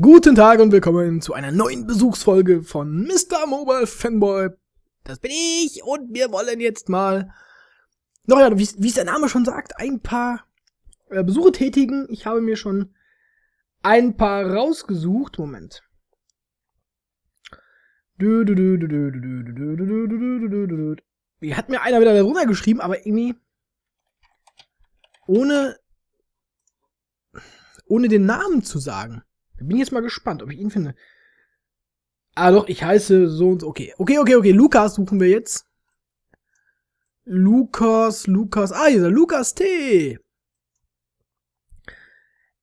Guten Tag und willkommen zu einer neuen Besuchsfolge von Mr. Mobile Fanboy. Das bin ich und wir wollen jetzt mal, naja, wie, wie es der Name schon sagt, ein paar äh, Besuche tätigen. Ich habe mir schon ein paar rausgesucht. Moment. Hier hat mir einer wieder darunter geschrieben, aber irgendwie ohne, ohne den Namen zu sagen. Bin jetzt mal gespannt, ob ich ihn finde. Ah doch, ich heiße so und so. Okay, okay, okay, okay. Lukas suchen wir jetzt. Lukas, Lukas. Ah, hier ist er. Lukas T.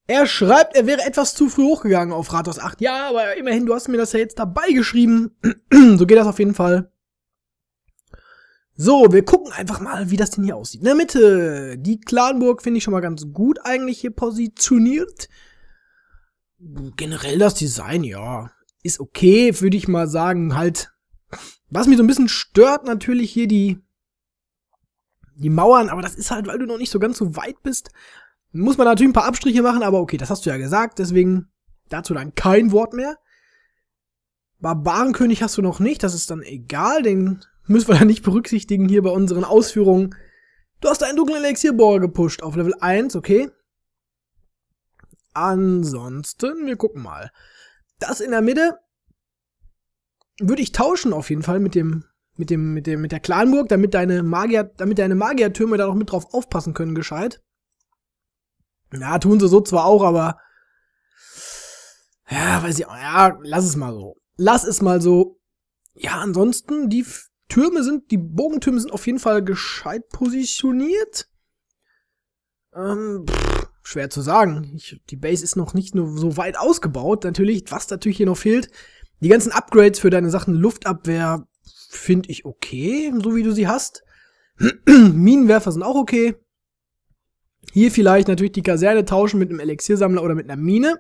Er schreibt, er wäre etwas zu früh hochgegangen auf Rathaus 8. Ja, aber immerhin, du hast mir das ja jetzt dabei geschrieben. so geht das auf jeden Fall. So, wir gucken einfach mal, wie das denn hier aussieht. In der Mitte, die Clanburg finde ich schon mal ganz gut eigentlich hier positioniert. Generell das Design, ja, ist okay, würde ich mal sagen. Halt, was mich so ein bisschen stört, natürlich hier die, die Mauern, aber das ist halt, weil du noch nicht so ganz so weit bist. Muss man natürlich ein paar Abstriche machen, aber okay, das hast du ja gesagt, deswegen dazu dann kein Wort mehr. Barbarenkönig hast du noch nicht, das ist dann egal, den müssen wir dann nicht berücksichtigen hier bei unseren Ausführungen. Du hast einen dunklen Elixierbohrer gepusht auf Level 1, okay. Ansonsten, wir gucken mal. Das in der Mitte würde ich tauschen auf jeden Fall mit dem mit dem mit dem mit der Clanburg, damit deine Magier damit deine Magiertürme da noch mit drauf aufpassen können gescheit. Ja, tun sie so zwar auch, aber ja, weiß ich, ja, lass es mal so. Lass es mal so. Ja, ansonsten die Türme sind die Bogentürme sind auf jeden Fall gescheit positioniert. Ähm, pff, schwer zu sagen. Ich, die Base ist noch nicht nur so weit ausgebaut, natürlich, was natürlich hier noch fehlt. Die ganzen Upgrades für deine Sachen Luftabwehr finde ich okay, so wie du sie hast. Minenwerfer sind auch okay. Hier vielleicht natürlich die Kaserne tauschen mit einem Elixiersammler oder mit einer Mine.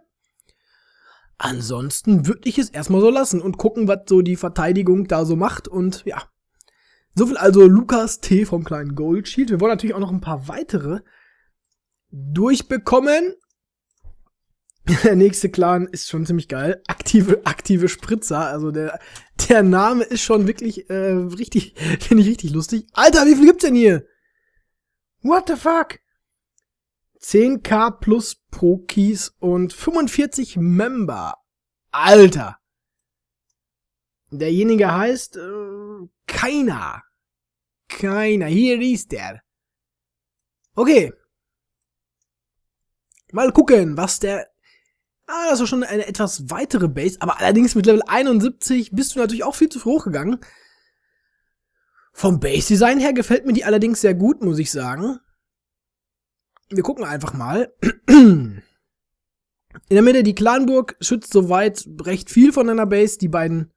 Ansonsten würde ich es erstmal so lassen und gucken, was so die Verteidigung da so macht und ja. Soviel also Lukas T vom kleinen Gold Shield. Wir wollen natürlich auch noch ein paar weitere durchbekommen. Der nächste Clan ist schon ziemlich geil. Aktive, aktive Spritzer. Also der, der Name ist schon wirklich äh, richtig, finde ich richtig lustig. Alter, wie viel gibt's denn hier? What the fuck? 10k plus pro und 45 Member. Alter. Derjenige heißt äh, keiner. Keiner. Hier ist der. Okay, Mal gucken, was der... Ah, das war schon eine etwas weitere Base, aber allerdings mit Level 71 bist du natürlich auch viel zu früh hochgegangen. Vom Base-Design her gefällt mir die allerdings sehr gut, muss ich sagen. Wir gucken einfach mal. In der Mitte die Clanburg schützt soweit recht viel von deiner Base. Die beiden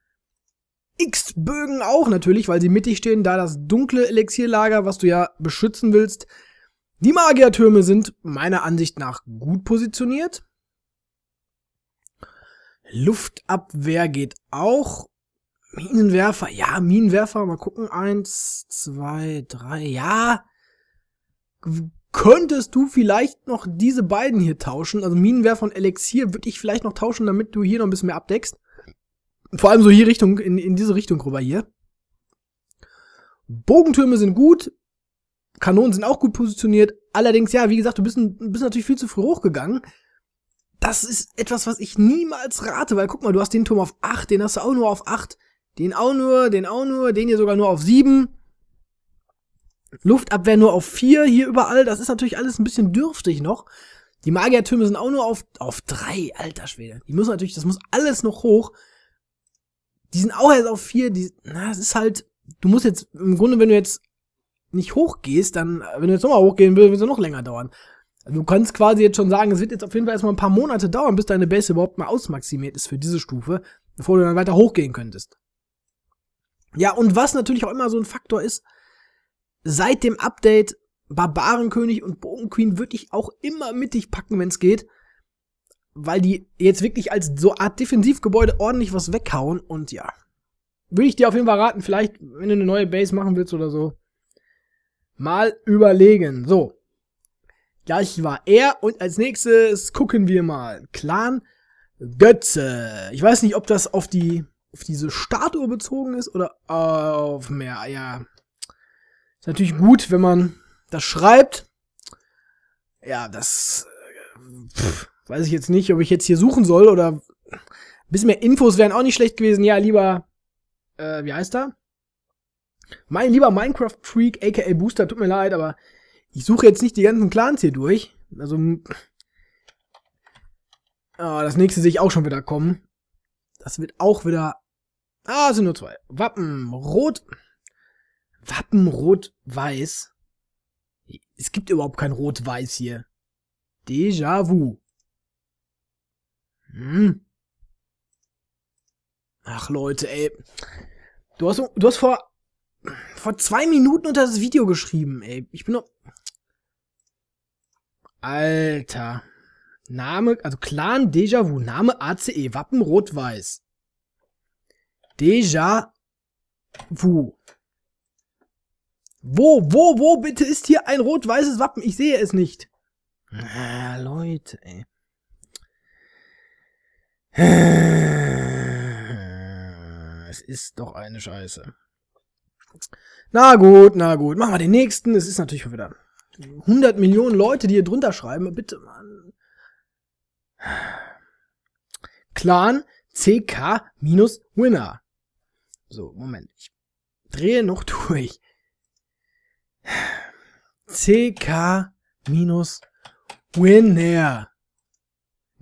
X-Bögen auch natürlich, weil sie mittig stehen. Da das dunkle Elixierlager, was du ja beschützen willst. Die Magiertürme sind meiner Ansicht nach gut positioniert. Luftabwehr geht auch. Minenwerfer, ja, Minenwerfer, mal gucken. Eins, zwei, drei, ja. Könntest du vielleicht noch diese beiden hier tauschen? Also Minenwerfer und Elixier würde ich vielleicht noch tauschen, damit du hier noch ein bisschen mehr abdeckst. Vor allem so hier Richtung, in, in diese Richtung rüber hier. Bogentürme sind gut. Kanonen sind auch gut positioniert. Allerdings, ja, wie gesagt, du bist, ein, bist natürlich viel zu früh hochgegangen. Das ist etwas, was ich niemals rate, weil guck mal, du hast den Turm auf 8, den hast du auch nur auf 8, den auch nur, den auch nur, den hier sogar nur auf 7. Luftabwehr nur auf 4 hier überall, das ist natürlich alles ein bisschen dürftig noch. Die Magiertürme sind auch nur auf, auf 3, alter Schwede. Die müssen natürlich, das muss alles noch hoch. Die sind auch erst auf 4, die, na, es ist halt, du musst jetzt, im Grunde, wenn du jetzt nicht hochgehst, dann, wenn du jetzt nochmal hochgehen willst, wird es noch länger dauern. Also du kannst quasi jetzt schon sagen, es wird jetzt auf jeden Fall erstmal ein paar Monate dauern, bis deine Base überhaupt mal ausmaximiert ist für diese Stufe, bevor du dann weiter hochgehen könntest. Ja, und was natürlich auch immer so ein Faktor ist, seit dem Update Barbarenkönig und Bogenqueen würde ich auch immer mittig packen, wenn es geht, weil die jetzt wirklich als so Art Defensivgebäude ordentlich was weghauen und ja. Würde ich dir auf jeden Fall raten, vielleicht, wenn du eine neue Base machen willst oder so, mal überlegen. So. Gleich war er und als nächstes gucken wir mal. Clan Götze. Ich weiß nicht, ob das auf die auf diese Statue bezogen ist oder auf mehr. Ah, ja. Ist natürlich gut, wenn man das schreibt. Ja, das äh, pff, weiß ich jetzt nicht, ob ich jetzt hier suchen soll oder ein bisschen mehr Infos wären auch nicht schlecht gewesen. Ja, lieber, äh, wie heißt er? Mein lieber Minecraft-Freak, aka Booster, tut mir leid, aber ich suche jetzt nicht die ganzen Clans hier durch. Also. Ah, das nächste sehe ich auch schon wieder kommen. Das wird auch wieder. Ah, sind nur zwei. Wappen, rot. Wappen, rot, weiß. Es gibt überhaupt kein rot-weiß hier. Déjà vu. Hm. Ach Leute, ey. Du hast, du hast vor vor zwei Minuten unter das Video geschrieben, ey. Ich bin doch. Alter. Name, also Clan Deja vu Name ACE, Wappen rot-weiß. Deja vu Wo, wo, wo bitte ist hier ein rot-weißes Wappen? Ich sehe es nicht. Ah, Leute, ey. Es ist doch eine Scheiße. Na gut, na gut, machen wir den nächsten. Es ist natürlich wieder 100 Millionen Leute, die hier drunter schreiben. Bitte, Mann. Clan CK-Winner. So, Moment. Ich drehe noch durch. CK-Winner.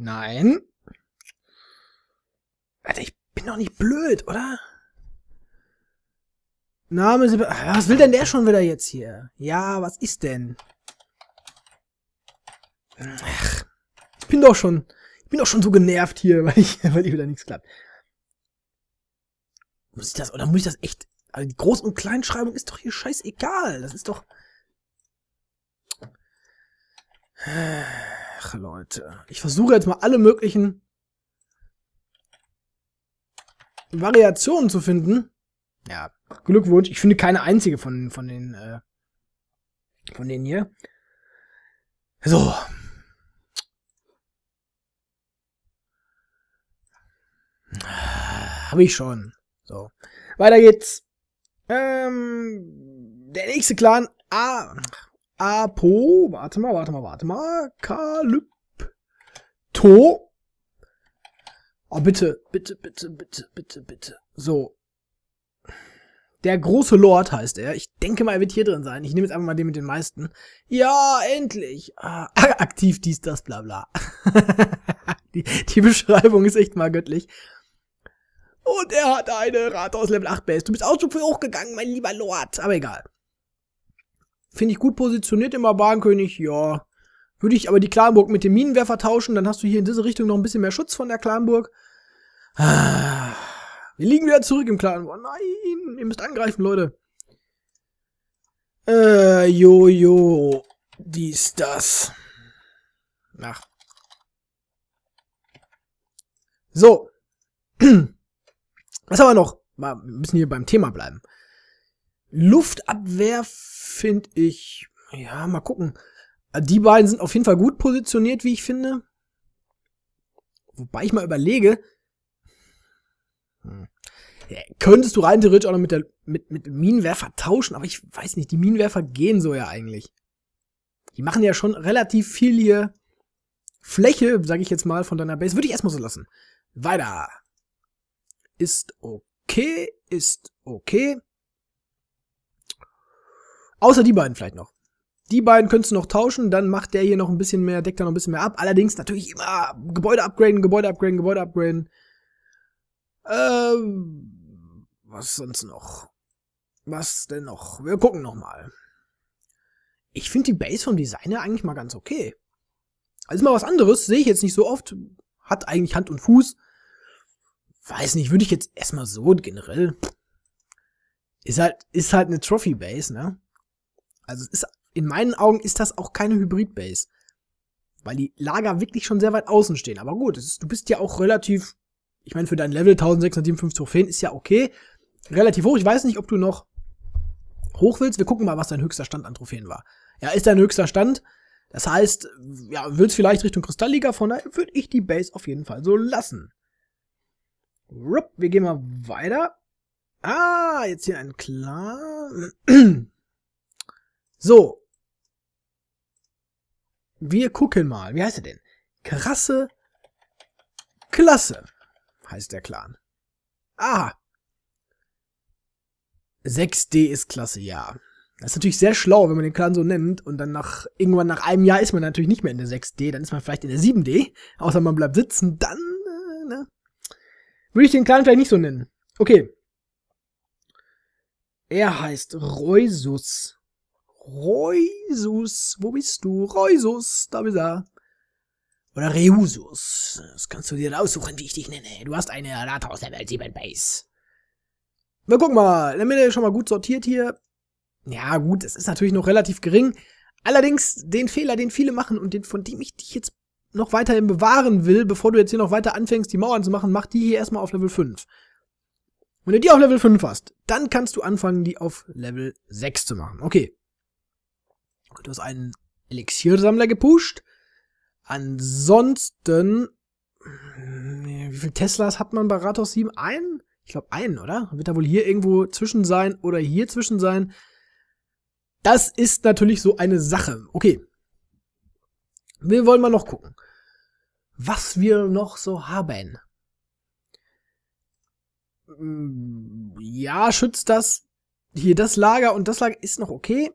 Nein. Alter, ich bin doch nicht blöd, oder? Name Seb Was will denn der schon wieder jetzt hier? Ja, was ist denn? Ach, ich bin doch schon, ich bin doch schon so genervt hier, weil ich, weil ich wieder nichts klappt. Muss ich das, oder muss ich das echt, also die Groß- und Kleinschreibung ist doch hier scheißegal. Das ist doch, Ach, Leute. Ich versuche jetzt mal alle möglichen Variationen zu finden. Ja, Glückwunsch. Ich finde keine einzige von, von den, äh, von denen hier. So. Ah, Habe ich schon. So. Weiter geht's. Ähm, der nächste Clan A Apo, warte mal, warte mal, warte mal. Kalypto. Oh, bitte, bitte, bitte, bitte, bitte, bitte. So. Der große Lord heißt er. Ich denke mal, er wird hier drin sein. Ich nehme jetzt einfach mal den mit den meisten. Ja, endlich. Ah, aktiv dies, das, bla bla. die, die Beschreibung ist echt mal göttlich. Und er hat eine Rathaus Level 8 Base. Du bist auch schon früh hochgegangen, mein lieber Lord. Aber egal. Finde ich gut positioniert im Barbarenkönig. Ja. Würde ich aber die Klarenburg mit dem Minenwerfer tauschen, dann hast du hier in diese Richtung noch ein bisschen mehr Schutz von der Klarenburg. Ah. Wir liegen wieder zurück im Clan. Oh nein, ihr müsst angreifen, Leute. Äh, Jojo. Dies, das. Nach. So. Was haben wir noch? Wir müssen hier beim Thema bleiben. Luftabwehr finde ich. Ja, mal gucken. Äh, die beiden sind auf jeden Fall gut positioniert, wie ich finde. Wobei ich mal überlege, hm. Ja, könntest du rein theoretisch auch noch mit, der, mit, mit Minenwerfer tauschen, aber ich weiß nicht, die Minenwerfer gehen so ja eigentlich. Die machen ja schon relativ viel hier Fläche, sage ich jetzt mal, von deiner Base. Würde ich erstmal so lassen. Weiter. Ist okay, ist okay. Außer die beiden vielleicht noch. Die beiden könntest du noch tauschen, dann macht der hier noch ein bisschen mehr, deckt da noch ein bisschen mehr ab. Allerdings natürlich immer Gebäude upgraden, Gebäude upgraden, Gebäude upgraden. Ähm, was sonst noch? Was denn noch? Wir gucken nochmal. Ich finde die Base vom Designer eigentlich mal ganz okay. Also mal was anderes, sehe ich jetzt nicht so oft. Hat eigentlich Hand und Fuß. Weiß nicht, würde ich jetzt erstmal so generell. Ist halt, ist halt eine Trophy Base, ne? Also ist, in meinen Augen ist das auch keine Hybrid Base. Weil die Lager wirklich schon sehr weit außen stehen. Aber gut, ist, du bist ja auch relativ ich meine, für dein Level 1657 Trophäen ist ja okay. Relativ hoch. Ich weiß nicht, ob du noch hoch willst. Wir gucken mal, was dein höchster Stand an Trophäen war. Ja, ist dein höchster Stand. Das heißt, ja, willst vielleicht Richtung Kristallliga, von daher würde ich die Base auf jeden Fall so lassen. Rupp, wir gehen mal weiter. Ah, jetzt hier ein klar. So. Wir gucken mal. Wie heißt er denn? Krasse Klasse heißt der Clan. Ah! 6D ist klasse, ja. Das ist natürlich sehr schlau, wenn man den Clan so nennt und dann nach irgendwann nach einem Jahr ist man natürlich nicht mehr in der 6D, dann ist man vielleicht in der 7D, außer man bleibt sitzen, dann äh, ne? würde ich den Clan vielleicht nicht so nennen. Okay. Er heißt Reusus. Reusus, wo bist du? Reusus, da bist du. Oder Reusus. Das kannst du dir raussuchen, wie ich dich nenne. Du hast eine Rathaus Level 7 Base. Wir gucken mal. In der Mitte schon mal gut sortiert hier. Ja, gut, es ist natürlich noch relativ gering. Allerdings, den Fehler, den viele machen und den, von dem ich dich jetzt noch weiterhin bewahren will, bevor du jetzt hier noch weiter anfängst, die Mauern zu machen, mach die hier erstmal auf Level 5. Wenn du die auf Level 5 hast, dann kannst du anfangen, die auf Level 6 zu machen. Okay. Du hast einen Elixiersammler gepusht. Ansonsten, wie viele Teslas hat man bei Rathaus 7? Einen? Ich glaube einen, oder? Wird da wohl hier irgendwo zwischen sein oder hier zwischen sein? Das ist natürlich so eine Sache. Okay. Wir wollen mal noch gucken, was wir noch so haben. Mm, ja, schützt das. Hier das Lager und das Lager ist noch okay.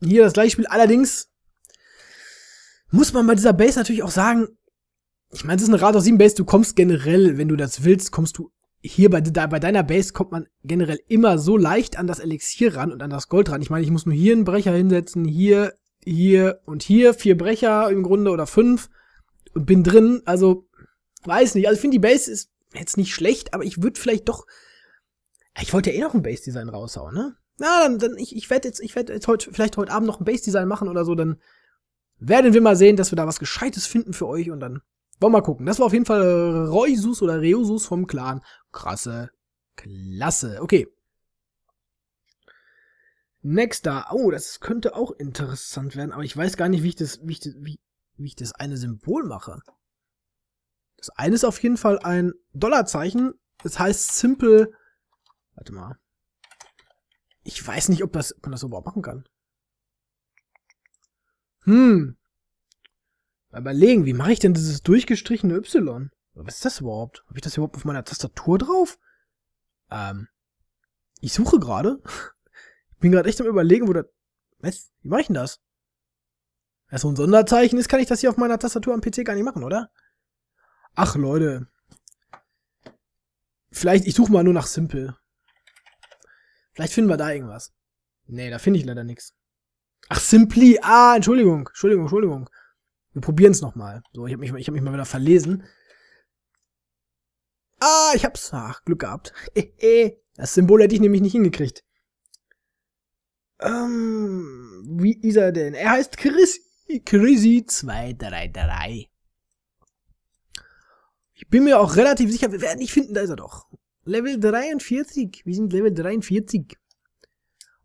Hier das gleiche Spiel. Allerdings muss man bei dieser Base natürlich auch sagen, ich meine, es ist eine Rathaus 7 Base, du kommst generell, wenn du das willst, kommst du hier bei, da, bei deiner Base kommt man generell immer so leicht an das Elixier ran und an das Gold ran. Ich meine, ich muss nur hier einen Brecher hinsetzen, hier, hier und hier, vier Brecher im Grunde oder fünf und bin drin. Also, weiß nicht. Also, ich finde, die Base ist jetzt nicht schlecht, aber ich würde vielleicht doch. Ich wollte ja eh noch ein Base-Design raushauen, ne? Na, dann, dann ich, ich werde jetzt, ich werde jetzt heute, vielleicht heute Abend noch ein Base-Design machen oder so, dann werden wir mal sehen, dass wir da was Gescheites finden für euch und dann wollen wir mal gucken. Das war auf jeden Fall Reusus oder Reusus vom Clan. Krasse Klasse. Okay. Nächster. Oh, das könnte auch interessant werden, aber ich weiß gar nicht, wie ich das, wie ich das, wie, wie ich das eine Symbol mache. Das eine ist auf jeden Fall ein Dollarzeichen. Das heißt simple. Warte mal. Ich weiß nicht, ob das, ob man das überhaupt machen kann. Hm. Mal überlegen, wie mache ich denn dieses durchgestrichene Y? Was ist das überhaupt? Habe ich das überhaupt auf meiner Tastatur drauf? Ähm. Ich suche gerade. Ich bin gerade echt am überlegen, wo das. Was? Wie mache ich denn das? Wenn das so ein Sonderzeichen ist, kann ich das hier auf meiner Tastatur am PC gar nicht machen, oder? Ach, Leute. Vielleicht, ich suche mal nur nach Simple. Vielleicht finden wir da irgendwas. Nee, da finde ich leider nichts. Ach, Simply. Ah, Entschuldigung, Entschuldigung, Entschuldigung. Wir probieren es nochmal. So, ich habe mich, hab mich mal wieder verlesen. Ah, ich hab's. Ach, Glück gehabt. Das Symbol hätte ich nämlich nicht hingekriegt. Ähm, wie ist er denn? Er heißt Chris, Chrissy 233. Ich bin mir auch relativ sicher, wir werden nicht finden, da ist er doch. Level 43. Wir sind Level 43.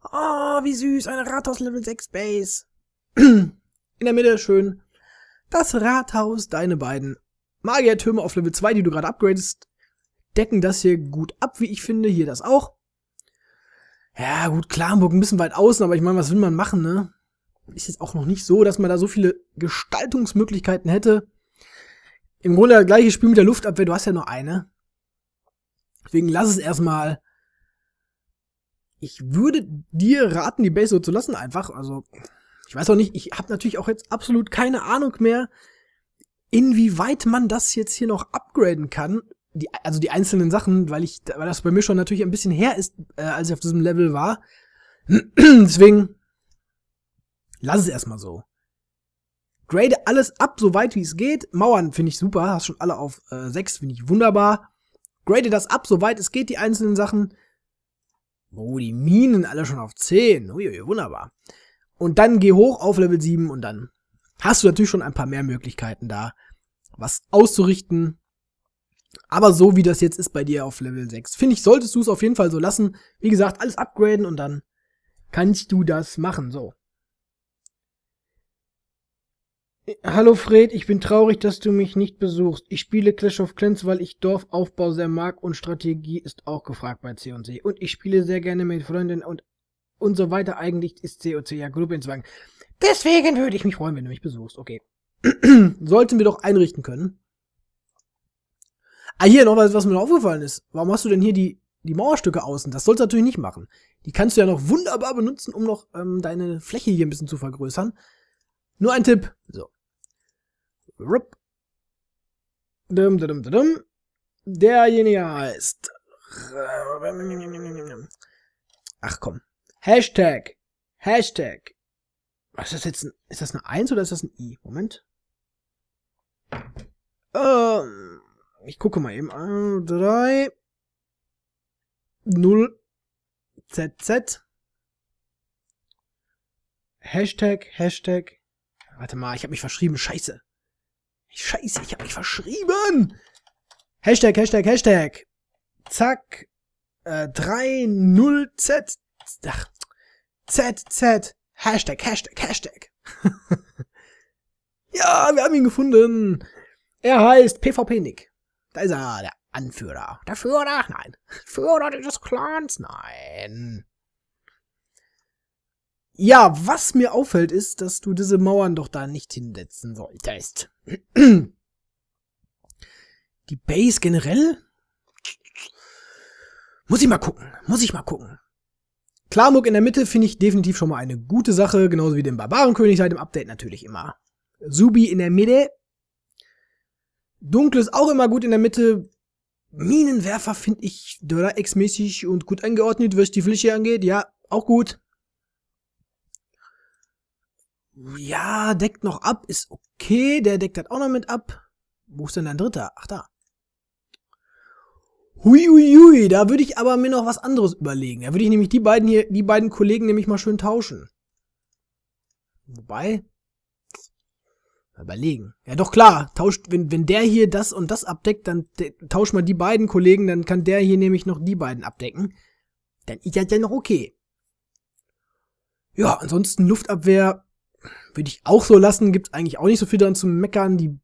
Oh, wie süß, eine Rathaus Level 6 Base. In der Mitte schön das Rathaus, deine beiden Magiertürme auf Level 2, die du gerade upgradest, decken das hier gut ab, wie ich finde. Hier das auch. Ja, gut, Klamburg ein bisschen weit außen, aber ich meine, was will man machen, ne? Ist jetzt auch noch nicht so, dass man da so viele Gestaltungsmöglichkeiten hätte. Im Grunde das gleiche Spiel mit der Luftabwehr, du hast ja nur eine. Deswegen lass es erstmal ich würde dir raten, die Base so zu lassen, einfach. Also, ich weiß auch nicht, ich habe natürlich auch jetzt absolut keine Ahnung mehr, inwieweit man das jetzt hier noch upgraden kann. Die, also die einzelnen Sachen, weil ich, weil das bei mir schon natürlich ein bisschen her ist, äh, als ich auf diesem Level war. Deswegen lass es erstmal so. Grade alles ab, so weit wie es geht. Mauern finde ich super, hast schon alle auf äh, 6, finde ich wunderbar. Grade das ab, so weit es geht, die einzelnen Sachen. Oh, die Minen alle schon auf 10. Uiui, wunderbar. Und dann geh hoch auf Level 7 und dann hast du natürlich schon ein paar mehr Möglichkeiten da, was auszurichten. Aber so wie das jetzt ist bei dir auf Level 6, finde ich, solltest du es auf jeden Fall so lassen. Wie gesagt, alles upgraden und dann kannst du das machen. So. Hallo Fred, ich bin traurig, dass du mich nicht besuchst. Ich spiele Clash of Clans, weil ich Dorfaufbau sehr mag und Strategie ist auch gefragt bei C&C. Und ich spiele sehr gerne mit Freunden und und so weiter. Eigentlich ist COC ja Gruppenzwang. Deswegen würde ich mich freuen, wenn du mich besuchst. Okay. Sollten wir doch einrichten können. Ah, hier noch was, was mir aufgefallen ist. Warum hast du denn hier die, die Mauerstücke außen? Das sollst du natürlich nicht machen. Die kannst du ja noch wunderbar benutzen, um noch ähm, deine Fläche hier ein bisschen zu vergrößern. Nur ein Tipp. So rup, dum, dum, dum, derjenige heißt. Ach komm. Hashtag. Hashtag. Was ist das jetzt? Ein, ist das eine 1 oder ist das ein I? Moment. Ähm, ich gucke mal eben. 3 0 ZZ. Hashtag, Hashtag. Warte mal, ich habe mich verschrieben. Scheiße. Scheiße, ich habe mich verschrieben. Hashtag, Hashtag, Hashtag. Zack. Äh, 0 z Ach. Z-Z. Hashtag, Hashtag, Hashtag. ja, wir haben ihn gefunden. Er heißt PvP Nick. Da ist er, der Anführer. Der Führer? Nein. Führer dieses Clans? Nein. Ja, was mir auffällt, ist, dass du diese Mauern doch da nicht hinsetzen solltest. Die Base generell? Muss ich mal gucken. Muss ich mal gucken. Klamuk in der Mitte finde ich definitiv schon mal eine gute Sache, genauso wie den Barbarenkönig seit dem Update natürlich immer. Subi in der Mitte. Dunkles auch immer gut in der Mitte. Minenwerfer finde ich Dora X-mäßig und gut angeordnet, was die Fläche angeht. Ja, auch gut. Ja, deckt noch ab, ist okay. Der deckt das auch noch mit ab. Wo ist denn dein dritter? Ach, da. Hui, hui, hui, da würde ich aber mir noch was anderes überlegen. Da würde ich nämlich die beiden hier, die beiden Kollegen nämlich mal schön tauschen. Wobei, überlegen. Ja, doch klar, tauscht, wenn, wenn der hier das und das abdeckt, dann tauscht mal die beiden Kollegen, dann kann der hier nämlich noch die beiden abdecken. Dann ist das ja noch okay. Ja, ansonsten Luftabwehr würde ich auch so lassen, gibt's eigentlich auch nicht so viel dran zu meckern. Die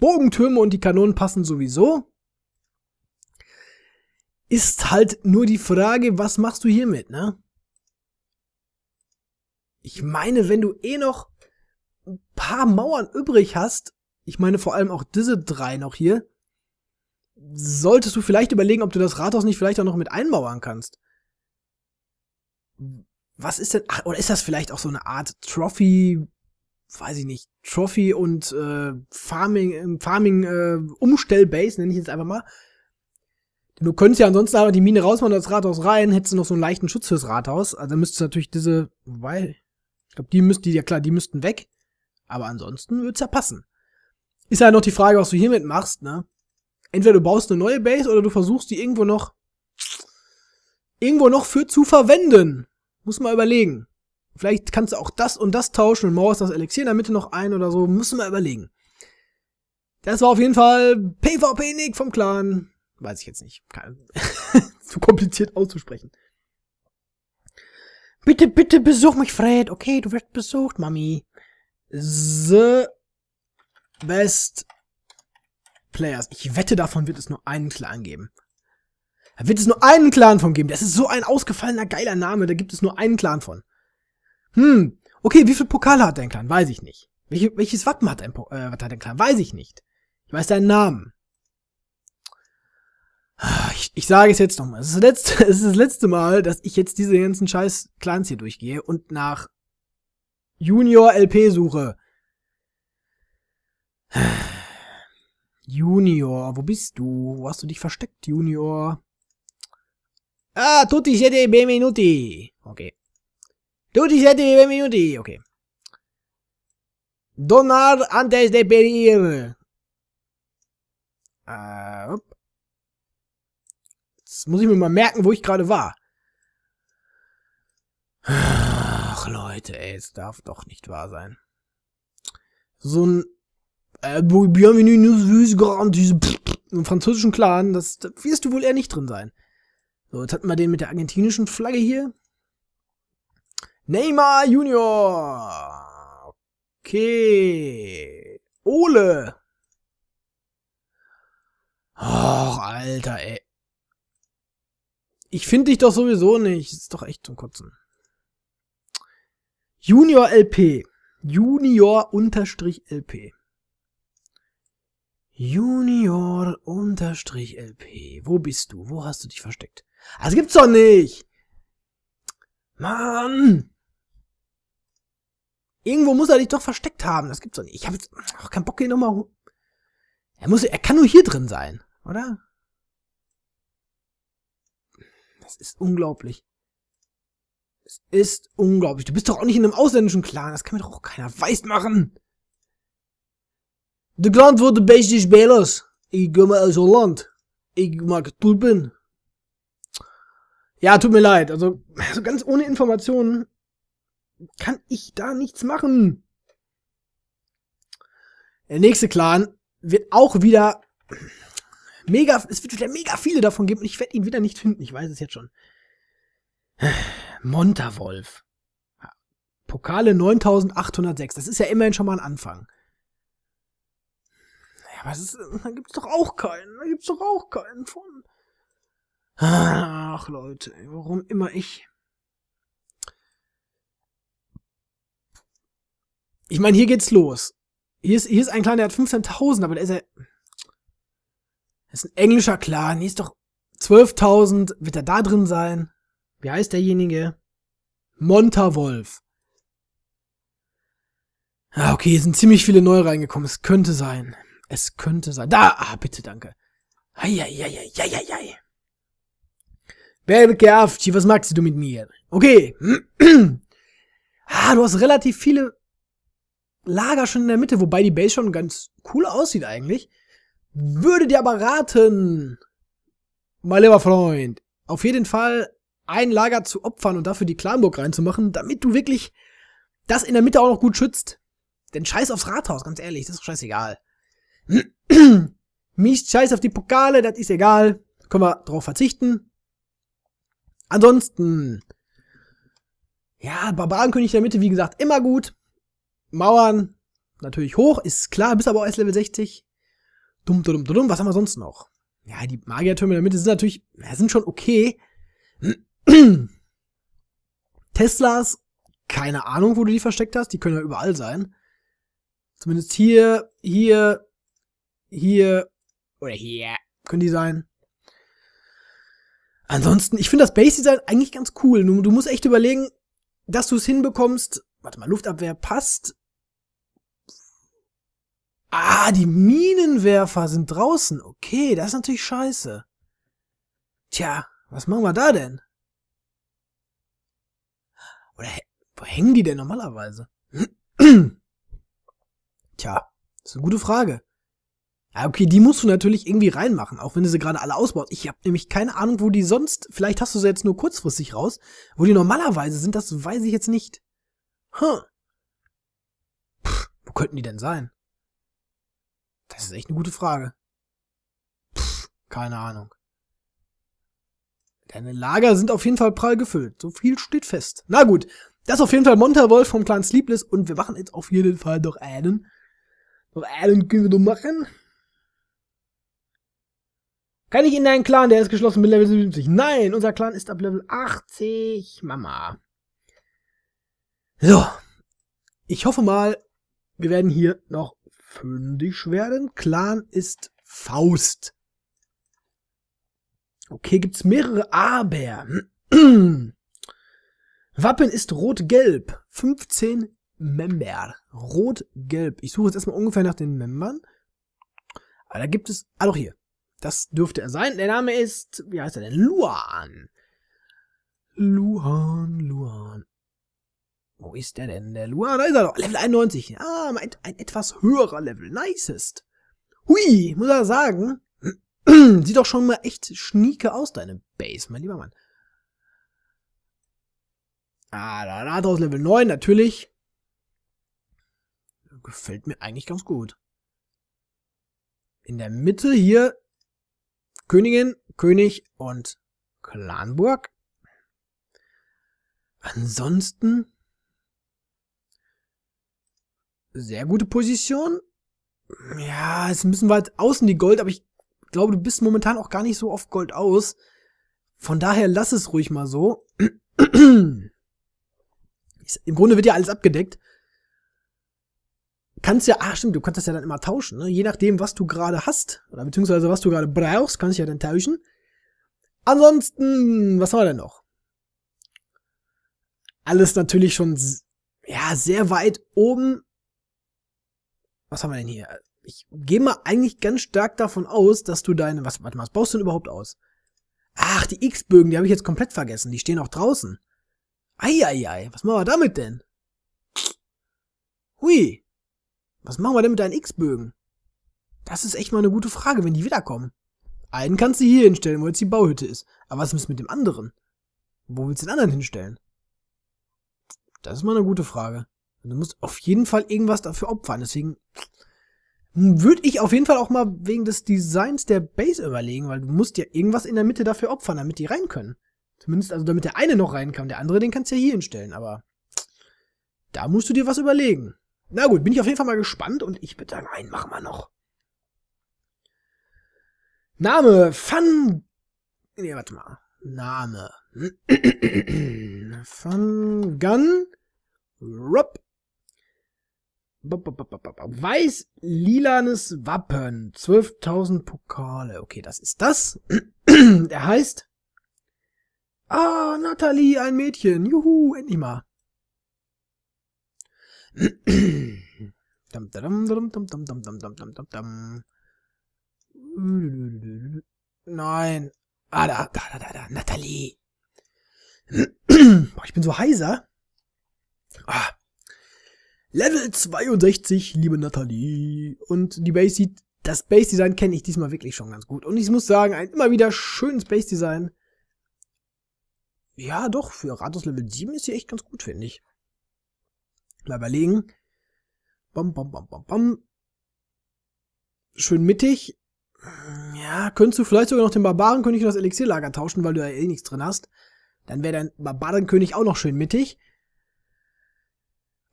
Bogentürme und die Kanonen passen sowieso. Ist halt nur die Frage, was machst du hiermit, ne? Ich meine, wenn du eh noch ein paar Mauern übrig hast, ich meine vor allem auch diese drei noch hier, solltest du vielleicht überlegen, ob du das Rathaus nicht vielleicht auch noch mit einmauern kannst was ist denn, ach, oder ist das vielleicht auch so eine Art Trophy, weiß ich nicht, Trophy und äh, Farming, ähm, Farming äh, Umstellbase, nenne ich jetzt einfach mal. Du könntest ja ansonsten aber die Mine rausmachen und das Rathaus rein, hättest du noch so einen leichten Schutz fürs Rathaus. Also dann müsstest du natürlich diese, weil, ich glaube, die müssten, die, ja klar, die müssten weg. Aber ansonsten würde es ja passen. Ist ja halt noch die Frage, was du hiermit machst, ne? Entweder du baust eine neue Base oder du versuchst die irgendwo noch, irgendwo noch für zu verwenden. Muss mal überlegen. Vielleicht kannst du auch das und das tauschen und mauerst das Elixier in der Mitte noch ein oder so. Muss wir überlegen. Das war auf jeden Fall PvP Nick vom Clan. Weiß ich jetzt nicht. Zu kompliziert auszusprechen. Bitte, bitte besuch mich, Fred. Okay, du wirst besucht, Mami. The best players. Ich wette, davon wird es nur einen Clan geben. Da wird es nur einen Clan von geben. Das ist so ein ausgefallener, geiler Name. Da gibt es nur einen Clan von. Hm, okay, wie viel Pokale hat dein Clan? Weiß ich nicht. Welche, welches Wappen hat dein, po äh, hat dein Clan? Weiß ich nicht. Ich weiß deinen Namen. Ich, ich sage es jetzt nochmal. Es, ist das letzte, es ist das letzte Mal, dass ich jetzt diese ganzen scheiß Clans hier durchgehe und nach Junior LP suche. Junior, wo bist du? Wo hast du dich versteckt, Junior? Ah, tutti siete benvenuti. Ok. Tutti siete benvenuti. Ok. Donar antes de pedir. Äh, ah, uh, Jetzt muss ich mir mal merken, wo ich gerade war. Ach, Leute, ey, es darf doch nicht wahr sein. So ein äh, Bienvenue nous vous pff, im französischen Clan, das, da wirst du wohl eher nicht drin sein. So, jetzt hatten wir den mit der argentinischen Flagge hier. Neymar Junior. Okay. Ole. Och, Alter, ey. Ich finde dich doch sowieso nicht. Das ist doch echt zum Kotzen. Junior LP. Junior unterstrich LP. Junior unterstrich LP. Wo bist du? Wo hast du dich versteckt? Das gibt's doch nicht! Mann! Irgendwo muss er dich doch versteckt haben. Das gibt's doch nicht. Ich habe jetzt auch keinen Bock, hier nochmal... Er muss, er kann nur hier drin sein, oder? Das ist unglaublich. Es ist unglaublich. Du bist doch auch nicht in einem ausländischen Clan. Das kann mir doch auch keiner weiß machen. De Clan wurde een beetje spelers. Ich komme aus Holland. Ich mag Tulpen. Ja, tut mir leid. Also, also ganz ohne Informationen kann ich da nichts machen. Der nächste Clan wird auch wieder mega, es wird wieder mega viele davon geben und ich werde ihn wieder nicht finden. Ich weiß es jetzt schon. Monterwolf. Pokale 9806. Das ist ja immerhin schon mal ein Anfang. Ja, aber es ist, da gibt's doch auch keinen. Da gibt's doch auch keinen von. Ach Leute, warum immer ich? Ich meine, hier geht's los. Hier ist, hier ist ein Clan, der hat 15.000, aber der ist ja... Das ist ein englischer Clan, hier ist doch 12.000, wird er da drin sein? Wie heißt derjenige? Montawolf. Ah, okay, hier sind ziemlich viele neue reingekommen. Es könnte sein. Es könnte sein. Da! Ah, bitte, danke. Eieieiei. Baby Afci, was magst du mit mir? Okay. ah, du hast relativ viele Lager schon in der Mitte, wobei die Base schon ganz cool aussieht eigentlich. Würde dir aber raten, mein lieber Freund, auf jeden Fall ein Lager zu opfern und dafür die Klanburg reinzumachen, damit du wirklich das in der Mitte auch noch gut schützt. Denn scheiß aufs Rathaus, ganz ehrlich, das ist scheißegal. Mich scheiß auf die Pokale, das ist egal. Können wir drauf verzichten. Ansonsten, ja, Barbarenkönig der Mitte, wie gesagt, immer gut. Mauern natürlich hoch, ist klar, bis aber auch erst Level 60. Dumm, dumm, dumm, was haben wir sonst noch? Ja, die Magiertürme in der Mitte sind natürlich, sind schon okay. Teslas, keine Ahnung, wo du die versteckt hast, die können ja überall sein. Zumindest hier, hier, hier oder hier können die sein. Ansonsten, ich finde das Base-Design eigentlich ganz cool. Du, du musst echt überlegen, dass du es hinbekommst. Warte mal, Luftabwehr passt. Ah, die Minenwerfer sind draußen. Okay, das ist natürlich scheiße. Tja, was machen wir da denn? Oder wo hängen die denn normalerweise? Tja, ist eine gute Frage. Ah, okay, die musst du natürlich irgendwie reinmachen, auch wenn du sie gerade alle ausbaut. Ich habe nämlich keine Ahnung, wo die sonst, vielleicht hast du sie jetzt nur kurzfristig raus, wo die normalerweise sind, das weiß ich jetzt nicht. Hm. Pff, wo könnten die denn sein? Das ist echt eine gute Frage. Pff, keine Ahnung. Deine Lager sind auf jeden Fall prall gefüllt. So viel steht fest. Na gut, das ist auf jeden Fall Monterwolf vom Clan Sleepless und wir machen jetzt auf jeden Fall noch einen. Noch einen können wir noch machen. Kann ich in deinen Clan? Der ist geschlossen mit Level 77. Nein, unser Clan ist ab Level 80. Mama. So. Ich hoffe mal, wir werden hier noch fündig werden. Clan ist Faust. Okay, gibt's mehrere Aber. Wappen ist rot-gelb. 15 Member. Rot-gelb. Ich suche jetzt erstmal ungefähr nach den Membern. Aber da gibt es, ah doch hier. Das dürfte er sein. Der Name ist, wie heißt er denn? Luan. Luan, Luan. Wo ist der denn? Der Luan, da ist er doch. Level 91. Ah, ein, ein etwas höherer Level. Nicest. Hui, muss er sagen. Sieht doch schon mal echt schnieke aus, deine Base, mein lieber Mann. Ah, da da, da ist Level 9, natürlich. Gefällt mir eigentlich ganz gut. In der Mitte hier Königin, König und Clanburg. Ansonsten sehr gute Position. Ja, es müssen weit außen die Gold, aber ich glaube, du bist momentan auch gar nicht so oft Gold aus. Von daher lass es ruhig mal so. Im Grunde wird ja alles abgedeckt kannst ja, ach stimmt, du kannst das ja dann immer tauschen, ne? je nachdem, was du gerade hast, oder beziehungsweise was du gerade brauchst, kannst du ja dann tauschen. Ansonsten, was haben wir denn noch? Alles natürlich schon, ja, sehr weit oben. Was haben wir denn hier? Ich gehe mal eigentlich ganz stark davon aus, dass du deine, was, warte mal, was baust du denn überhaupt aus? Ach, die X-Bögen, die habe ich jetzt komplett vergessen. Die stehen auch draußen. Eieiei, was machen wir damit denn? Hui. Was machen wir denn mit deinen X-Bögen? Das ist echt mal eine gute Frage, wenn die wiederkommen. Einen kannst du hier hinstellen, wo jetzt die Bauhütte ist. Aber was ist mit dem anderen? Wo willst du den anderen hinstellen? Das ist mal eine gute Frage. Du musst auf jeden Fall irgendwas dafür opfern. Deswegen würde ich auf jeden Fall auch mal wegen des Designs der Base überlegen, weil du musst ja irgendwas in der Mitte dafür opfern, damit die rein können. Zumindest, also damit der eine noch rein kann. Der andere, den kannst du ja hier hinstellen. Aber da musst du dir was überlegen. Na gut, bin ich auf jeden Fall mal gespannt und ich bitte an einen machen wir noch. Name Fan. Nee, warte mal. Name. Fan Gun Rob. Weiß lilanes Wappen. 12.000 Pokale. Okay, das ist das. Der heißt. Ah, Nathalie, ein Mädchen. Juhu, endlich mal. Nein. Ah, da, da, da, da, da. Nathalie. Boah, ich bin so heiser. Ah. Level 62, liebe Nathalie. Und die Base sieht, das Base Design kenne ich diesmal wirklich schon ganz gut. Und ich muss sagen, ein immer wieder schönes Base Design. Ja, doch, für Rados Level 7 ist sie echt ganz gut, finde ich. Mal überlegen. Bom, bom, bom, bom, bom. Schön mittig. Ja, könntest du vielleicht sogar noch den Barbarenkönig in das Elixierlager tauschen, weil du ja eh nichts drin hast. Dann wäre dein Barbarenkönig auch noch schön mittig.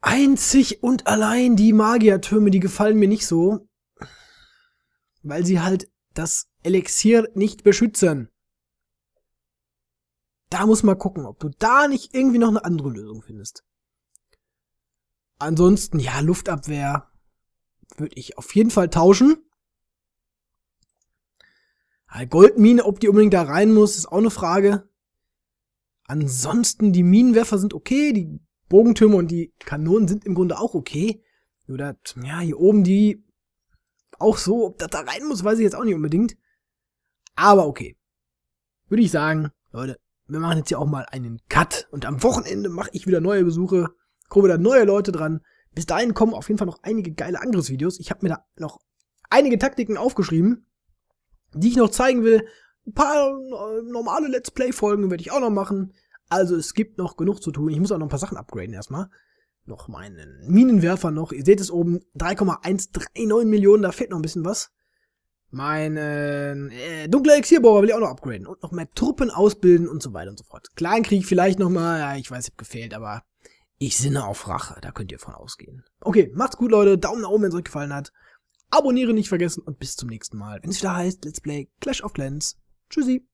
Einzig und allein die Magiertürme, die gefallen mir nicht so. Weil sie halt das Elixier nicht beschützen. Da muss man gucken, ob du da nicht irgendwie noch eine andere Lösung findest. Ansonsten, ja, Luftabwehr würde ich auf jeden Fall tauschen. Goldmine, ob die unbedingt da rein muss, ist auch eine Frage. Ansonsten, die Minenwerfer sind okay, die Bogentürme und die Kanonen sind im Grunde auch okay. Oder, ja, hier oben die auch so, ob das da rein muss, weiß ich jetzt auch nicht unbedingt. Aber okay. Würde ich sagen, Leute, wir machen jetzt hier auch mal einen Cut und am Wochenende mache ich wieder neue Besuche kommen da neue Leute dran. Bis dahin kommen auf jeden Fall noch einige geile Angriffsvideos. Ich habe mir da noch einige Taktiken aufgeschrieben, die ich noch zeigen will. Ein paar äh, normale Let's Play-Folgen werde ich auch noch machen. Also es gibt noch genug zu tun. Ich muss auch noch ein paar Sachen upgraden erstmal. Noch meinen Minenwerfer noch. Ihr seht es oben, 3,139 Millionen, da fehlt noch ein bisschen was. Meinen äh, dunkler Exilbohrer will ich auch noch upgraden. Und noch mehr Truppen ausbilden und so weiter und so fort. Klarenkrieg vielleicht nochmal. Ja, ich weiß, ich hab gefehlt, aber ich sinne auf Rache, da könnt ihr von ausgehen. Okay, macht's gut, Leute. Daumen nach oben, wenn es euch gefallen hat. Abonniere nicht vergessen und bis zum nächsten Mal, wenn es wieder heißt Let's Play Clash of Clans. Tschüssi.